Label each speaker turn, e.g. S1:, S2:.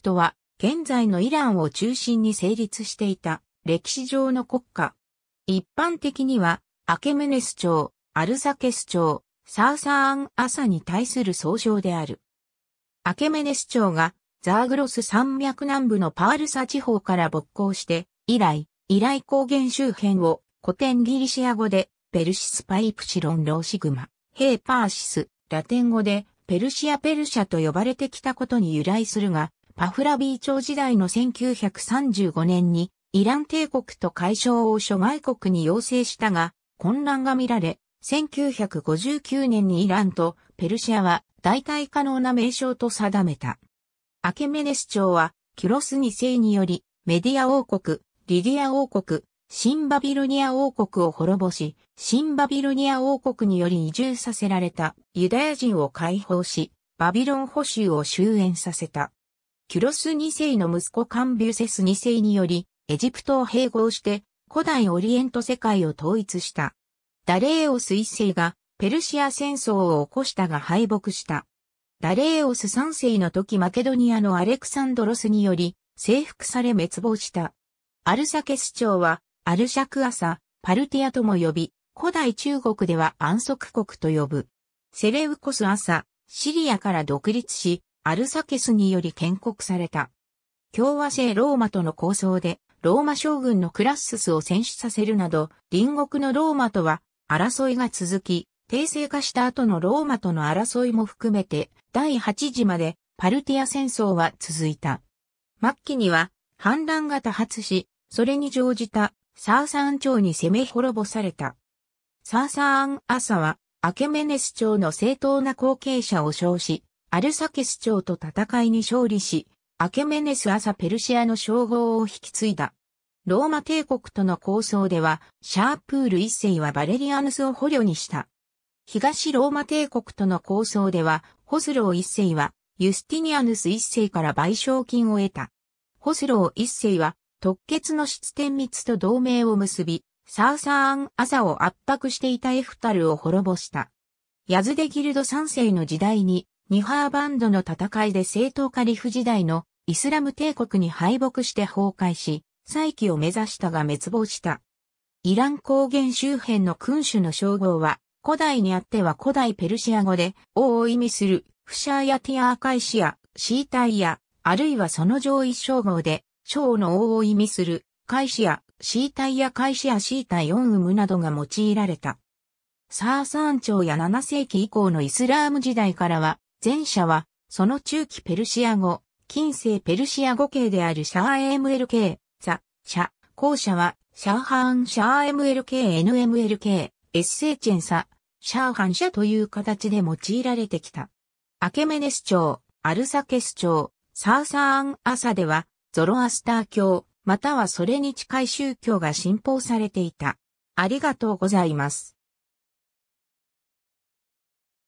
S1: トは、現在のイランを中心に成立していた歴史上の国家。一般的には、アケメネス朝、アルサケス朝、サーサーンアサに対する総称である。アケメネス朝がザーグロス山脈南部のパールサ地方から勃興して、以来、イライ高原周辺を古典ギリシア語でペルシスパイプシロンローシグマ、ヘーパーシス、ラテン語でペルシアペルシャと呼ばれてきたことに由来するが、パフラビー朝時代の1935年にイラン帝国と解消を諸外国に要請したが、混乱が見られ、1959年にイランとペルシアは代替可能な名称と定めた。アケメネス朝は、キュロス2世により、メディア王国、リディア王国、シンバビルニア王国を滅ぼし、シンバビルニア王国により移住させられたユダヤ人を解放し、バビロン保守を終焉させた。キュロス2世の息子カンビュセス2世により、エジプトを併合して古代オリエント世界を統一した。ダレーオス1世がペルシア戦争を起こしたが敗北した。ダレーオス3世の時マケドニアのアレクサンドロスにより征服され滅亡した。アルサケス朝はアルシャクアサ、パルティアとも呼び、古代中国では安息国と呼ぶ。セレウコス朝、シリアから独立し、アルサケスにより建国された。共和制ローマとの構想で、ローマ将軍のクラッススを戦死させるなど、隣国のローマとは争いが続き、帝政化した後のローマとの争いも含めて、第8次までパルティア戦争は続いた。末期には反乱が多発し、それに乗じたサーサーン朝に攻め滅ぼされた。サーサーン朝はアケメネス朝の正当な後継者を称し、アルサケス朝と戦いに勝利し、アケメネス朝ペルシアの称号を引き継いだ。ローマ帝国との構想では、シャープール一世はバレリアヌスを捕虜にした。東ローマ帝国との構想では、ホスロー一世は、ユスティニアヌス一世から賠償金を得た。ホスロー一世は、特決の失点密と同盟を結び、サーサーン朝を圧迫していたエフタルを滅ぼした。ヤズデギルド三世の時代に、ニハーバンドの戦いで正統カリフ時代のイスラム帝国に敗北して崩壊し、再起を目指したが滅亡した。イラン高原周辺の君主の称号は、古代にあっては古代ペルシア語で、王を意味する、フシャーやティアーカイシア、シータイヤ、あるいはその上位称号で、章の王を意味する、カイシア、シータイヤカイシアシータイオンウムなどが用いられた。サーサーン朝や7世紀以降のイスラーム時代からは、前者は、その中期ペルシア語、近世ペルシア語系であるシャー AMLK、ザ、シャ、後者は、シャーハンシャー MLK、NMLK、エッセーチェンサ、シャーハン社という形で用いられてきた。アケメネス朝、アルサケス朝、サーサーンアサでは、ゾロアスター教、またはそれに近い宗教が信奉されていた。ありがとうございます。